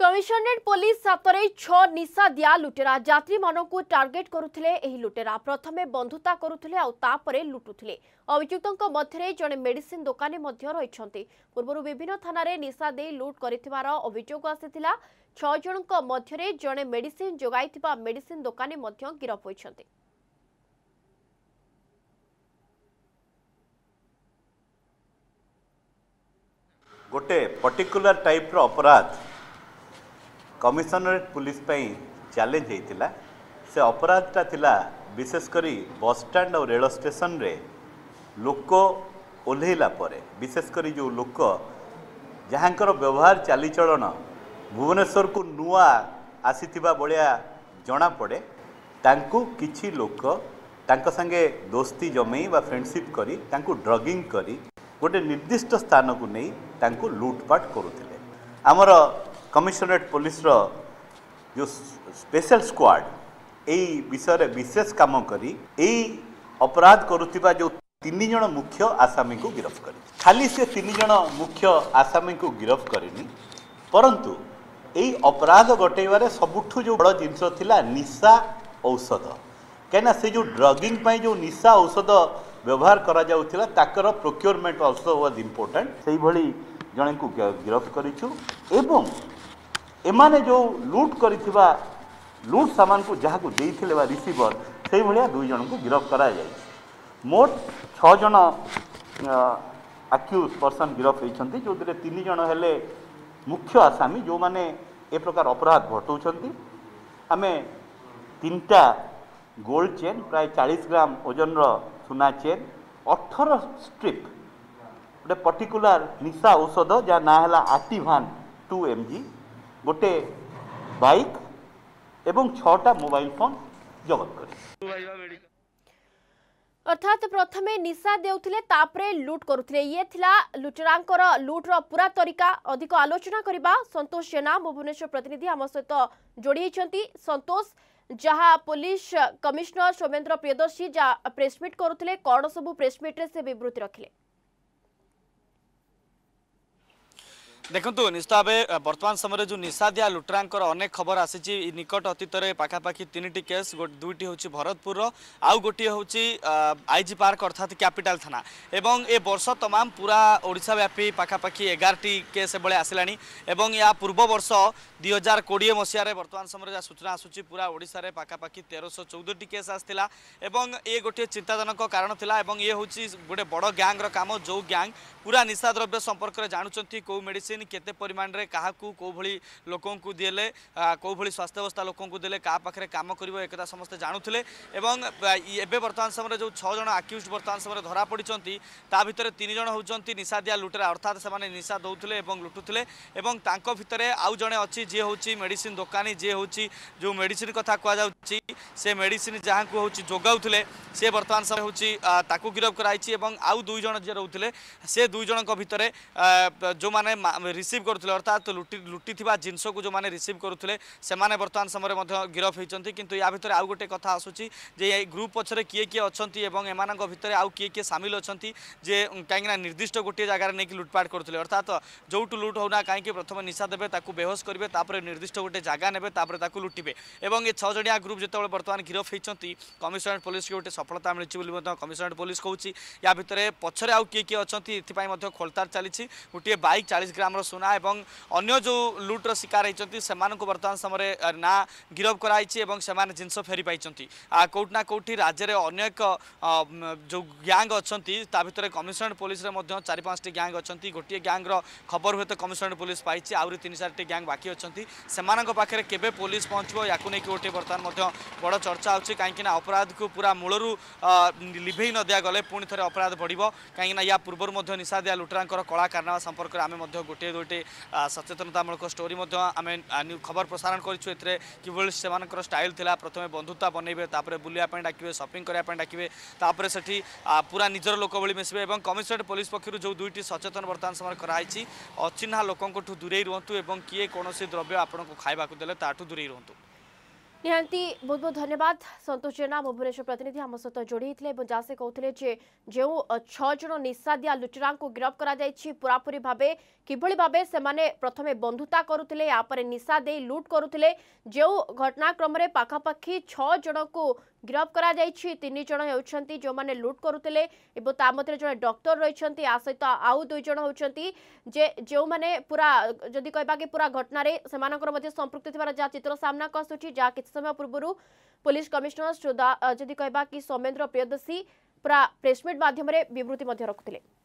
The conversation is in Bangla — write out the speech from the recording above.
କମିଶନରେଟ୍ ପୋଲିସ ହାତରେ ଛଅ ନିଶା ଦିଆ ଲୁଟେରା ଯାତ୍ରୀମାନଙ୍କୁ ଟାର୍ଗେଟ୍ କରୁଥିଲେ ଏହି ଲୁଟେରା ପ୍ରଥମେ ବନ୍ଧୁତା କରୁଥିଲେ ଆଉ ତାପରେ ଲୁଟୁଥିଲେ ଅଭିଯୁକ୍ତଙ୍କ ମଧ୍ୟରେ ଜଣେ ମେଡିସିନ ଦୋକାନୀ ମଧ୍ୟ ରହିଛନ୍ତି ପୂର୍ବରୁ ବିଭିନ୍ନ ଥାନାରେ ନିଶା ଦେଇ ଲୁଟ୍ କରିଥିବାର ଅଭିଯୋଗ ଆସିଥିଲା ଛଅ ଜଣଙ୍କ ମଧ୍ୟରେ ଜଣେ ମେଡିସିନ ଯୋଗାଇଥିବା ମେଡିସିନ ଦୋକାନୀ ମଧ୍ୟ ଗିରଫ ହୋଇଛନ୍ତି ଗୋଟେ ପର୍ଟିକୁଲାର ଟାଇପ୍ର ଅପରାଧ କମିଶନରେଟ୍ ପୋଲିସ ପାଇଁ ଚ୍ୟାଲେଞ୍ଜ ହୋଇଥିଲା ସେ ଅପରାଧଟା ଥିଲା ବିଶେଷ କରି ବସ୍ଷ୍ଟାଣ୍ଡ ଆଉ ରେଳ ଷ୍ଟେସନରେ ଲୋକ ଓହ୍ଲାଇଲା ପରେ ବିଶେଷ କରି ଯେଉଁ ଲୋକ ଯାହାଙ୍କର ବ୍ୟବହାର ଚାଲିଚଳନ ଭୁବନେଶ୍ୱରକୁ ନୂଆ ଆସିଥିବା ଭଳିଆ ଜଣାପଡ଼େ ତାଙ୍କୁ କିଛି ଲୋକ ତାଙ୍କ ସାଙ୍ଗେ ଦୋସ୍ତି ଜମେଇ ବା ଫ୍ରେଣ୍ଡସିପ୍ କରି ତାଙ୍କୁ ଡ୍ରଗିଂ କରି ଗୋଟେ ନିର୍ଦ୍ଦିଷ୍ଟ ସ୍ଥାନକୁ ନେଇ ତାଙ୍କୁ ଲୁଟ୍ପାଟ୍ କରୁଥିଲେ ଆମର কমিশনারেট পুলিশর যে স্পেশাল স্কোয়াড এই বিষয়ে বিশেষ কাম করে এই অপরাধ করুবা যে তিন জন মুখ্য আসামী গিরফ করে খালি সে তিন জন মুখ্য আসামী গিরফ করেনি পরন্তু এই অপরাধ গটাইবার সবুঠু যে বড় জিনিস লা নিশা ঔষধ কিনা সে যে ড্রগিং যে নিশা ঔষধ ব্যবহার করা যাওয়া তাকর প্রোক্যুরমেন্ট অলসো ওয়াজ ইম্পর্টাট সেইভাবে জনকে গিরফ করেছু এবং ଏମାନେ ଯେଉଁ ଲୁଟ୍ କରିଥିବା ଲୁଟ୍ ସାମାନକୁ ଯାହାକୁ ଦେଇଥିଲେ ବା ରିସିଭର ସେଇଭଳିଆ ଦୁଇ ଜଣଙ୍କୁ ଗିରଫ କରାଯାଇଛି ମୋଟ ଛଅ ଜଣ ଆକ୍ୟୁଜ୍ ପର୍ସନ୍ ଗିରଫ ହୋଇଛନ୍ତି ଯେଉଁଥିରେ ତିନି ଜଣ ହେଲେ ମୁଖ୍ୟ ଆସାମୀ ଯେଉଁମାନେ ଏ ପ୍ରକାର ଅପରାଧ ଘଟାଉଛନ୍ତି ଆମେ ତିନିଟା ଗୋଲ୍ଡ ଚେନ୍ ପ୍ରାୟ ଚାଳିଶ ଗ୍ରାମ ଓଜନର ସୁନା ଚେନ୍ ଅଠର ଷ୍ଟ୍ରିପ୍ ଗୋଟେ ପର୍ଟିକୁଲାର ନିଶା ଔଷଧ ଯାହା ନାଁ ହେଲା ଆଟିଭାନ୍ ଟୁ ଏମ୍ ଜି গোটে বাইক এবং ছটা মোবাইল ফোন জবত করে অর্থাৎ প্রথমে নিশা দেউলে তাপরে লুট করুলে ইয়ে লা লুটেরাঙ্কর লুটর পুরা তরিকা অধিক আলোচনা করা সন্তোষ জেনা ভুবনেশ্বর প্রতিনিধি আমার সহ যোড়ি হয়েছেন সন্তোষ যা পুলিশ কমিশনার সোমেন্দ্র প্রিয়দর্শী যা প্রেসমিট করুলে কণ সবু প্রেসমিট্রে সে বিবৃতি রাখলে ଦେଖନ୍ତୁ ନିଶ୍ଚିତ ଭାବେ ବର୍ତ୍ତମାନ ସମୟରେ ଯେଉଁ ନିଶାଦିଆ ଲୁଟ୍ରାଙ୍କର ଅନେକ ଖବର ଆସିଛି ନିକଟ ଅତୀତରେ ପାଖାପାଖି ତିନିଟି କେସ୍ ଦୁଇଟି ହେଉଛି ଭରତପୁରର ଆଉ ଗୋଟିଏ ହେଉଛି ଆଇ ଜି ପାର୍କ ଅର୍ଥାତ୍ କ୍ୟାପିଟାଲ ଥାନା ଏବଂ ଏ ବର୍ଷ ତମାମ ପୁରା ଓଡ଼ିଶା ବ୍ୟାପୀ ପାଖାପାଖି ଏଗାରଟି କେସ୍ ଏଭଳି ଆସିଲାଣି ଏବଂ ଏହା ପୂର୍ବ ବର୍ଷ ଦୁଇ ହଜାର କୋଡ଼ିଏ ମସିହାରେ ବର୍ତ୍ତମାନ ସମୟରେ ଯାହା ସୂଚନା ଆସୁଛି ପୁରା ଓଡ଼ିଶାରେ ପାଖାପାଖି ତେରଶହ ଚଉଦଟି କେସ୍ ଆସିଥିଲା ଏବଂ ଏ ଗୋଟିଏ ଚିନ୍ତାଜନକ କାରଣ ଥିଲା ଏବଂ ଇଏ ହେଉଛି ଗୋଟେ ବଡ଼ ଗ୍ୟାଙ୍ଗର କାମ ଯେଉଁ ଗ୍ୟାଙ୍ଗ ପୁରା ନିଶାଦ୍ରବ୍ୟ ସମ୍ପର୍କରେ ଜାଣୁଛନ୍ତି କେଉଁ ମେଡ଼ିସିନ୍ মেডিসিন কেতে পরিমাণে কাহু কোভাবে লোক দেলে কোভাবে স্বাস্থ্যাবস্থা লোক দেলে কাহ পাখে কাম করব একথা সমস্ত জাণুলে এবং এবে বর্তমান সময় যে ছজন আক্যুজ বর্তমান সময় ধরা পড়ছেন তা ভিতরে তিনজন হচ্ছেন নিশাদিয়া লুটেরা অর্থাৎ সে নিশা দৌলে এবং লুটুলে এবং তাঁক ভিতরে আউ জনে অছি যে হচ্ছে মেডিসিন দোকানী যে হচ্ছে যে মেডিসিন কথা কুযাচ্ছি সে মেডিসিন যা হচ্ছে যোগাউলে সে বর্তমান সময় হচ্ছে তাকে গিরফ করাইছি এবং আউ দুইজন যে রোলে সে দুইজনক ভিতরে যে রিসিভ করুলে অর্থাৎ লুটি লুটি জিনিসক যে রিসিভ করুলে সে বর্তমান সময় গিরফ হয়েছেন কিন্তু ইয়া ভিতরে আউ গোটে কথা আসুচি যে এই গ্রুপ পছরে কি কি অনেক এবং এমান ভিতরে আউ কি কি সামিল অনেক যে কিনা নির্দিষ্ট গোটি জায়গায় নিয়ে লুটপাট করুলে অর্থাৎ যেটু লুট হোক না কাইকি প্রথমে নিশা দেবে তাকে বেহোস করবে তাপরে নির্দিষ্ট গোটে জায়গা নেবে তাপরে তাকে লুটবে এবং এই ছজনিয়া গ্রুপ যেত বর্তমান গিরফ হয়েছেন কমিশনারেট পুলিশকে গোটে সফলতা মিছে বলে কমিশনারেট পুলিশ কৌছি ইয়া ভিতরে পছরে আউ কি কি অনেক এপাই খোলতার চালছে গোটিয়ে বাইক চাশ গ্রাম ଗ୍ରାମର ସୁନା ଏବଂ ଅନ୍ୟ ଯେଉଁ ଲୁଟ୍ର ଶିକାର ହେଇଛନ୍ତି ସେମାନଙ୍କୁ ବର୍ତ୍ତମାନ ସମୟରେ ନାଁ ଗିରଫ କରାଯାଇଛି ଏବଂ ସେମାନେ ଜିନିଷ ଫେରି ପାଇଛନ୍ତି କେଉଁଠି ନା କେଉଁଠି ରାଜ୍ୟରେ ଅନ୍ୟ ଏକ ଯେଉଁ ଗ୍ୟାଙ୍ଗ ଅଛନ୍ତି ତା ଭିତରେ କମିଶନରେଟ୍ ପୋଲିସରେ ମଧ୍ୟ ଚାରି ପାଞ୍ଚଟି ଗ୍ୟାଙ୍ଗ ଅଛନ୍ତି ଗୋଟିଏ ଗ୍ୟାଙ୍ଗର ଖବର ହୁଏତ କମିଶନରେଟ୍ ପୋଲିସ ପାଇଛି ଆହୁରି ତିନି ଚାରିଟି ଗ୍ୟାଙ୍ଗ ବାକି ଅଛନ୍ତି ସେମାନଙ୍କ ପାଖରେ କେବେ ପୋଲିସ ପହଞ୍ଚିବ ୟାକୁ ନେଇକି ଗୋଟିଏ ବର୍ତ୍ତମାନ ମଧ୍ୟ ବଡ଼ ଚର୍ଚ୍ଚା ହେଉଛି କାହିଁକିନା ଅପରାଧକୁ ପୁରା ମୂଳରୁ ଲିଭେଇ ନ ଦିଆଗଲେ ପୁଣି ଥରେ ଅପରାଧ ବଢ଼ିବ କାହିଁକିନା ୟା ପୂର୍ବରୁ ମଧ୍ୟ ନିଶା ଦିଆ ଲୁଟେରାଙ୍କର କଳା କାରନାମା ସମ୍ପର୍କରେ ଆମେ ମଧ୍ୟ ଗୋଟିଏ ଦୁଇଟି ସଚେତନତାମୂଳକ ଷ୍ଟୋରି ମଧ୍ୟ ଆମେ ଖବର ପ୍ରସାରଣ କରିଛୁ ଏଥିରେ କିଭଳି ସେମାନଙ୍କର ଷ୍ଟାଇଲ୍ ଥିଲା ପ୍ରଥମେ ବନ୍ଧୁତା ବନେଇବେ ତାପରେ ବୁଲିବା ପାଇଁ ଡାକିବେ ସପିଂ କରିବା ପାଇଁ ଡାକିବେ ତାପରେ ସେଠି ପୁରା ନିଜର ଲୋକ ଭଳି ମିଶିବେ ଏବଂ କମିଶନରେଟ୍ ପୋଲିସ ପକ୍ଷରୁ ଯେଉଁ ଦୁଇଟି ସଚେତନ ବର୍ତ୍ତମାନ ସମୟରେ କରାହେଇଛି ଅଚିହ୍ନା ଲୋକଙ୍କଠୁ ଦୂରେଇ ରୁହନ୍ତୁ ଏବଂ କିଏ କୌଣସି ଦ୍ରବ୍ୟ ଆପଣଙ୍କୁ ଖାଇବାକୁ ଦେଲେ ତାଠୁ ଦୂରେଇ ରୁହନ୍ତୁ ନିହାତି ବହୁତ ବହୁତ ଧନ୍ୟବାଦ ସନ୍ତୋଷ ଜେନା ଭୁବନେଶ୍ୱର ପ୍ରତିନିଧି ଆମ ସହିତ ଯୋଡ଼ି ହେଇଥିଲେ ଏବଂ ଯାହା ସେ କହୁଥିଲେ ଯେ ଯେଉଁ ଛଅ ଜଣ ନିଶାଦିଆ ଲୁଟେରାଙ୍କୁ ଗିରଫ କରାଯାଇଛି ପୁରାପୁରି ଭାବେ କିଭଳି ଭାବେ ସେମାନେ ପ୍ରଥମେ ବନ୍ଧୁତା କରୁଥିଲେ ୟାପରେ ନିଶା ଦେଇ ଲୁଟ୍ କରୁଥିଲେ ଯେଉଁ ଘଟଣାକ୍ରମରେ ପାଖାପାଖି ଛଅ ଜଣଙ୍କୁ গিরফ করা যাইছি তিন জন হচ্ছেন যে লুট করুলে এবং তা মধ্যে জন ডক্টর রয়েছেন আ সহিত আউ দুই জন হচ্ছেন যে যে পুরা যদি কহবা কি পুরা ঘটনার সে সম্পৃক্ত থাকার যা চিত্র সামনাকু আসুচি যা কিছু সময় পূর্বর পুলিশ কমিশনার যদি কহবা কি সৌমেন্দ্র প্রিয়দোষী পুরা প্রেসমিট মাধ্যমে বিবৃতি রাখুলে